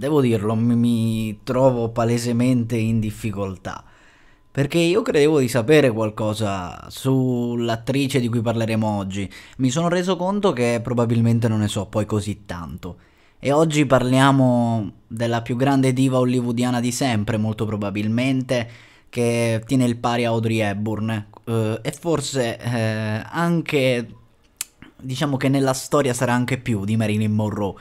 devo dirlo, mi, mi trovo palesemente in difficoltà. Perché io credevo di sapere qualcosa sull'attrice di cui parleremo oggi. Mi sono reso conto che probabilmente non ne so poi così tanto. E oggi parliamo della più grande diva hollywoodiana di sempre, molto probabilmente, che tiene il pari a Audrey Hepburn. Eh, e forse eh, anche, diciamo che nella storia sarà anche più di Marilyn Monroe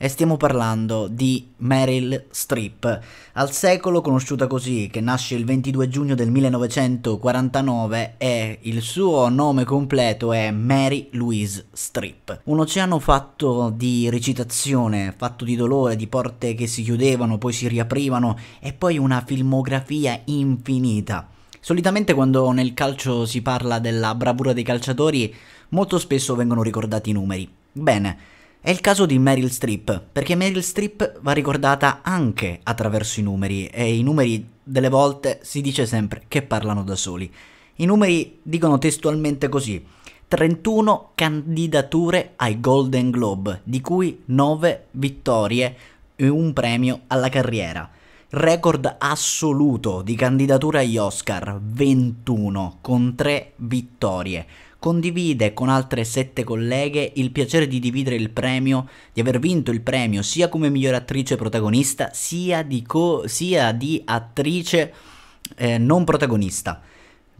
e stiamo parlando di Meryl Streep, al secolo conosciuta così, che nasce il 22 giugno del 1949 e il suo nome completo è Mary Louise Streep. Un oceano fatto di recitazione, fatto di dolore, di porte che si chiudevano, poi si riaprivano e poi una filmografia infinita. Solitamente quando nel calcio si parla della bravura dei calciatori, molto spesso vengono ricordati i numeri. Bene, è il caso di Meryl Streep, perché Meryl Streep va ricordata anche attraverso i numeri e i numeri delle volte si dice sempre che parlano da soli. I numeri dicono testualmente così. 31 candidature ai Golden Globe, di cui 9 vittorie e un premio alla carriera. Record assoluto di candidatura agli Oscar, 21, con 3 vittorie. Condivide con altre 7 colleghe il piacere di dividere il premio, di aver vinto il premio sia come miglior attrice protagonista, sia di, sia di attrice eh, non protagonista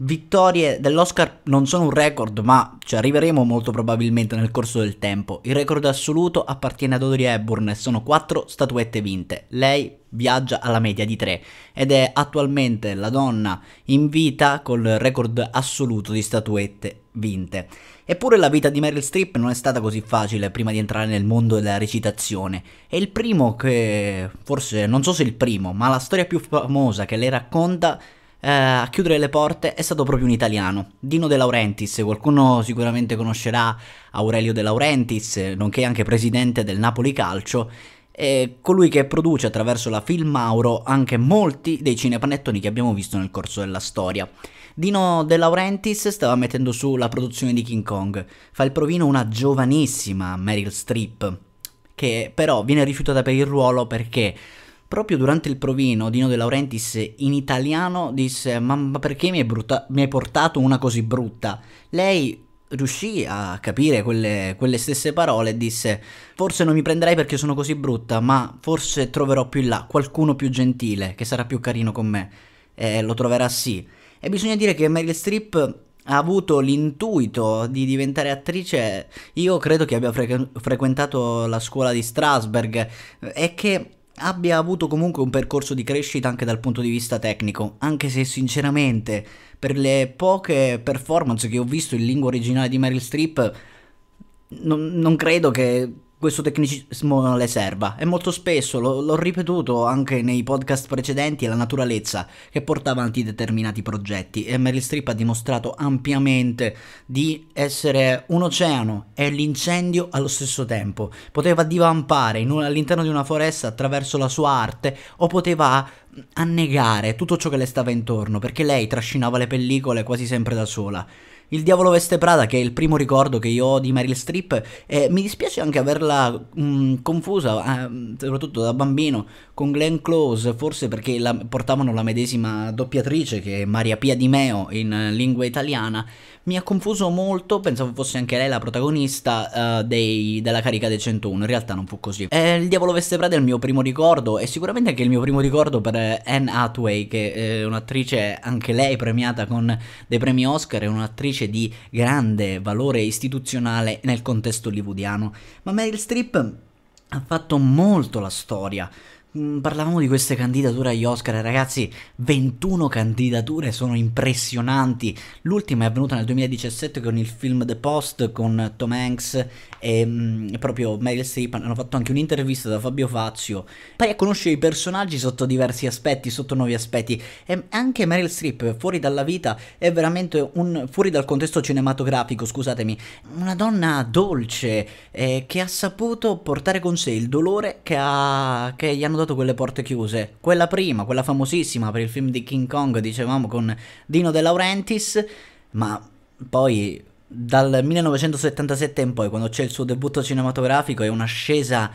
vittorie dell'Oscar non sono un record, ma ci arriveremo molto probabilmente nel corso del tempo. Il record assoluto appartiene ad Audrey Hepburn e sono 4 statuette vinte. Lei viaggia alla media di 3 ed è attualmente la donna in vita col record assoluto di statuette vinte. Eppure la vita di Meryl Streep non è stata così facile prima di entrare nel mondo della recitazione. È il primo che, forse non so se il primo, ma la storia più famosa che lei racconta eh, a chiudere le porte è stato proprio un italiano, Dino De Laurentiis, qualcuno sicuramente conoscerà Aurelio De Laurentiis, nonché anche presidente del Napoli Calcio, è colui che produce attraverso la Film Mauro anche molti dei cinepanettoni che abbiamo visto nel corso della storia. Dino De Laurentiis stava mettendo su la produzione di King Kong, fa il provino una giovanissima Meryl Streep, che però viene rifiutata per il ruolo perché proprio durante il provino Dino De Laurentiis in italiano disse ma perché mi hai, brutta- mi hai portato una così brutta? Lei riuscì a capire quelle, quelle, stesse parole e disse forse non mi prenderai perché sono così brutta ma forse troverò più in là qualcuno più gentile che sarà più carino con me e lo troverà sì e bisogna dire che Meryl Streep ha avuto l'intuito di diventare attrice io credo che abbia fre- frequentato la scuola di Strasberg e che abbia avuto comunque un percorso di crescita anche dal punto di vista tecnico, anche se sinceramente per le poche performance che ho visto in lingua originale di Meryl Streep non, non credo che questo tecnicismo non le serva. E molto spesso lo, l'ho ripetuto anche nei podcast precedenti, è la naturalezza che porta avanti determinati progetti. E Meryl Streep ha dimostrato ampiamente di essere un oceano e l'incendio allo stesso tempo. Poteva divampare un, all'interno di una foresta attraverso la sua arte o poteva annegare tutto ciò che le stava intorno, perché lei trascinava le pellicole quasi sempre da sola. Il diavolo veste Prada, che è il primo ricordo che io ho di Meryl Streep, e mi dispiace anche averla mh, mm, confusa, eh, soprattutto da bambino, con Glenn Close, forse perché la, portavano la medesima doppiatrice che è Maria Pia Di Meo in eh, lingua italiana. Mi ha confuso molto, pensavo fosse anche lei la protagonista eh, dei, della carica dei 101, in realtà non fu così. Eh, il diavolo veste Prada è il mio primo ricordo e sicuramente anche il mio primo ricordo per eh, Anne Hathaway, che eh, è un'attrice anche lei premiata con dei premi Oscar, è un'attrice un'attrice di grande valore istituzionale nel contesto hollywoodiano, ma Meryl Streep ha fatto molto la storia Mm, parlavamo di queste candidature agli Oscar, ragazzi, 21 candidature sono impressionanti. L'ultima è avvenuta nel 2017 con il film The Post con Tom Hanks e mh, mm, proprio Meryl Streep hanno fatto anche un'intervista da Fabio Fazio. Poi conoscere i personaggi sotto diversi aspetti, sotto nuovi aspetti e anche Meryl Streep fuori dalla vita è veramente un fuori dal contesto cinematografico, scusatemi, una donna dolce eh, che ha saputo portare con sé il dolore che, ha, che gli hanno dato quelle porte chiuse. Quella prima, quella famosissima per il film di King Kong, dicevamo con Dino De Laurentiis, ma poi dal 1977 in poi, quando c'è il suo debutto cinematografico, è un'ascesa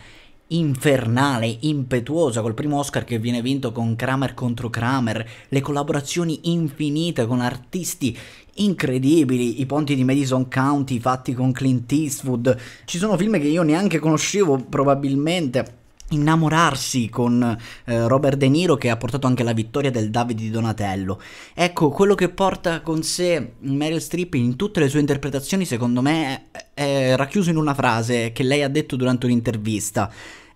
infernale, impetuosa, col primo Oscar che viene vinto con Kramer contro Kramer, le collaborazioni infinite con artisti incredibili, i ponti di Madison County fatti con Clint Eastwood, ci sono film che io neanche conoscevo probabilmente innamorarsi con eh, Robert De Niro che ha portato anche la vittoria del Davide di Donatello. Ecco, quello che porta con sé Meryl Streep in tutte le sue interpretazioni, secondo me, è racchiuso in una frase che lei ha detto durante un'intervista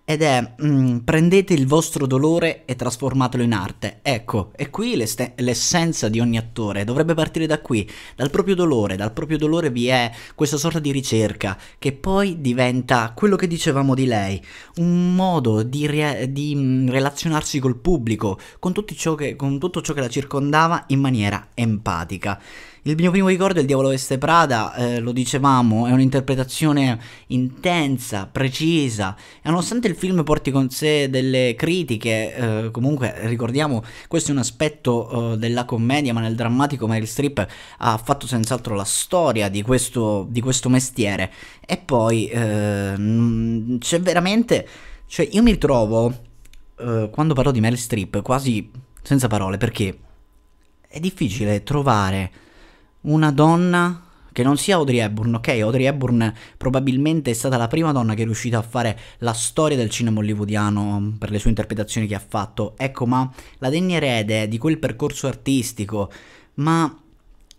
ed è mm, prendete il vostro dolore e trasformatelo in arte. Ecco, è qui l'essenza di ogni attore, dovrebbe partire da qui, dal proprio dolore, dal proprio dolore vi è questa sorta di ricerca che poi diventa quello che dicevamo di lei, un modo di, re di mm, relazionarsi col pubblico, con, che, con tutto ciò che la circondava in maniera empatica. Il mio primo ricordo è Il diavolo veste Prada, eh, lo dicevamo, è un'interpretazione intensa, precisa, e nonostante il film porti con sé delle critiche, eh, comunque ricordiamo, questo è un aspetto eh, della commedia, ma nel drammatico Meryl Streep ha fatto senz'altro la storia di questo, di questo mestiere. E poi eh, mm, c'è veramente, cioè io mi trovo, eh, quando parlo di Meryl Streep, quasi senza parole, perché è difficile trovare una donna che non sia Audrey Hepburn, ok? Audrey Hepburn probabilmente è stata la prima donna che è riuscita a fare la storia del cinema hollywoodiano mm, per le sue interpretazioni che ha fatto. Ecco, ma la degna erede di quel percorso artistico, ma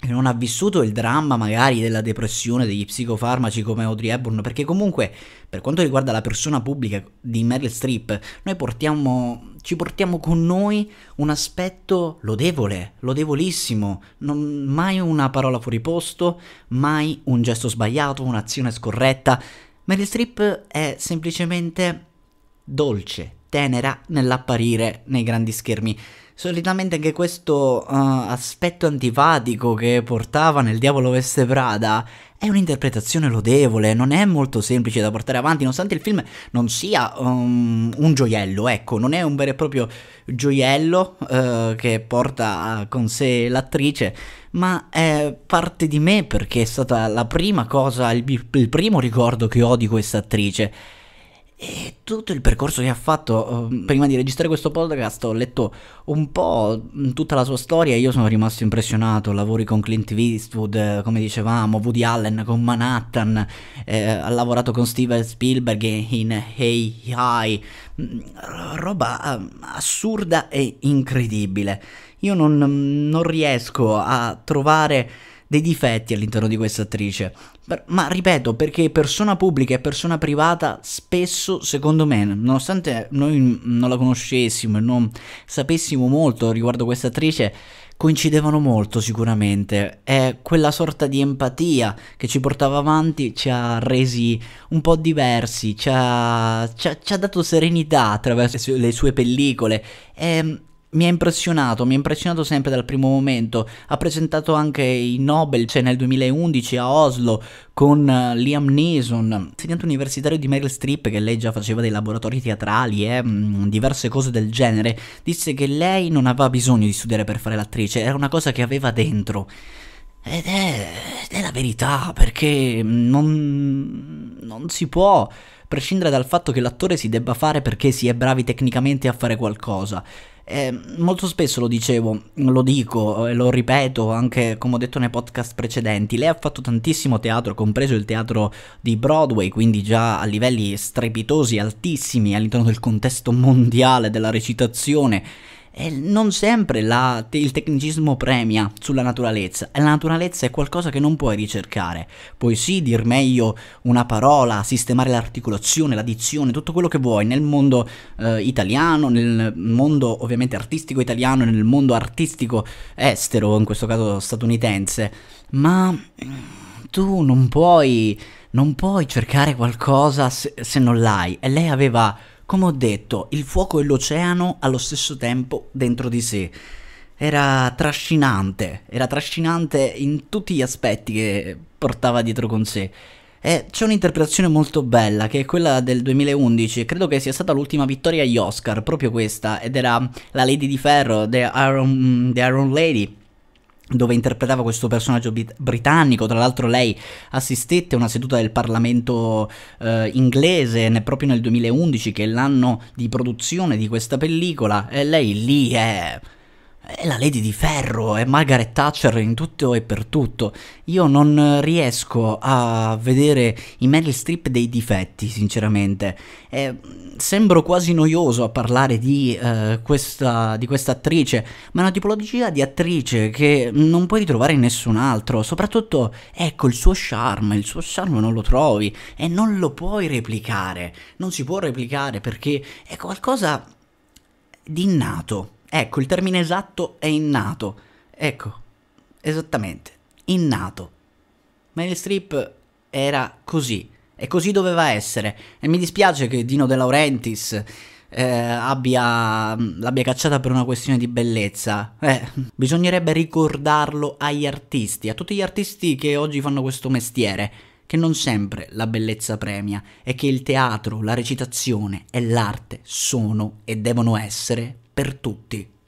e non ha vissuto il dramma magari della depressione, degli psicofarmaci come Audrey Hepburn, perché comunque per quanto riguarda la persona pubblica di Meryl Streep, noi portiamo, ci portiamo con noi un aspetto lodevole, lodevolissimo, non, mai una parola fuori posto, mai un gesto sbagliato, un'azione scorretta. Meryl Streep è semplicemente dolce, tenera nell'apparire nei grandi schermi solitamente anche questo uh, aspetto antipatico che portava nel Diavolo Veste Prada è un'interpretazione lodevole, non è molto semplice da portare avanti, nonostante il film non sia um, un gioiello, ecco, non è un vero e proprio gioiello uh, che porta eh, con sé l'attrice, ma è parte di me perché è stata la prima cosa, il, il primo ricordo che ho di questa attrice e tutto il percorso che ha fatto ehm, prima di registrare questo podcast ho letto un po' tutta la sua storia io sono rimasto impressionato, lavori con Clint Eastwood, eh, come dicevamo, Woody Allen, con Manhattan, eh, ha lavorato con Steven Spielberg in Hey Hi, mm, roba ehm, assurda e incredibile. Io non, non riesco a trovare dei difetti all'interno di questa attrice. Ma ripeto, perché persona pubblica e persona privata spesso, secondo me, nonostante noi non la conoscessimo e non sapessimo molto riguardo questa attrice, coincidevano molto sicuramente e quella sorta di empatia che ci portava avanti ci ha resi un po' diversi, ci ha, ci ha, ci ha dato serenità attraverso le sue pellicole e ehm, mi ha impressionato, mi ha impressionato sempre dal primo momento. Ha presentato anche i Nobel, cioè nel 2011 a Oslo con uh, Liam Neeson, insegnante universitario di Meryl Streep, che lei già faceva dei laboratori teatrali e eh, mm, diverse cose del genere, disse che lei non aveva bisogno di studiare per fare l'attrice, era una cosa che aveva dentro. Ed è, ed è la verità, perché non, non si può prescindere dal fatto che l'attore si debba fare perché si è bravi tecnicamente a fare qualcosa. E eh, molto spesso lo dicevo, lo dico e lo ripeto anche come ho detto nei podcast precedenti, lei ha fatto tantissimo teatro, compreso il teatro di Broadway, quindi già a livelli strepitosi, altissimi all'interno del contesto mondiale della recitazione eh, non sempre la, il tecnicismo premia sulla naturalezza. La naturalezza è qualcosa che non puoi ricercare. Puoi sì dir meglio una parola, sistemare l'articolazione, la dizione, tutto quello che vuoi nel mondo eh, italiano, nel mondo ovviamente artistico italiano, nel mondo artistico estero, in questo caso statunitense, ma mm, tu non puoi, non puoi cercare qualcosa se, se non l'hai. E lei aveva come ho detto, il fuoco e l'oceano allo stesso tempo dentro di sé. Era trascinante, era trascinante in tutti gli aspetti che portava dietro con sé. E c'è un'interpretazione molto bella, che è quella del 2011, credo che sia stata l'ultima vittoria agli Oscar, proprio questa, ed era La Lady di Ferro, The Iron, The Iron Lady, dove interpretava questo personaggio bit- britannico, tra l'altro lei assistette a una seduta del Parlamento eh, inglese ne- proprio nel 2011, che è l'anno di produzione di questa pellicola, e lei lì è... Eh, è la Lady di Ferro, è Margaret Thatcher in tutto e per tutto. Io non riesco a vedere in Meryl Streep dei difetti, sinceramente. Eh, sembro quasi noioso a parlare di, eh, questa, di attrice, ma è una tipologia di attrice che non puoi ritrovare in nessun altro. Soprattutto, ecco, il suo charme, il suo charme non lo trovi e non lo puoi replicare. Non si può replicare perché è qualcosa di innato Ecco, il termine esatto è innato. Ecco, esattamente, innato. Meryl Streep era così, e così doveva essere. E mi dispiace che Dino De Laurentiis eh, abbia, mm, l'abbia cacciata per una questione di bellezza. Eh, bisognerebbe ricordarlo agli artisti, a tutti gli artisti che oggi fanno questo mestiere, che non sempre la bellezza premia e che il teatro, la recitazione e l'arte sono e devono essere per tutti.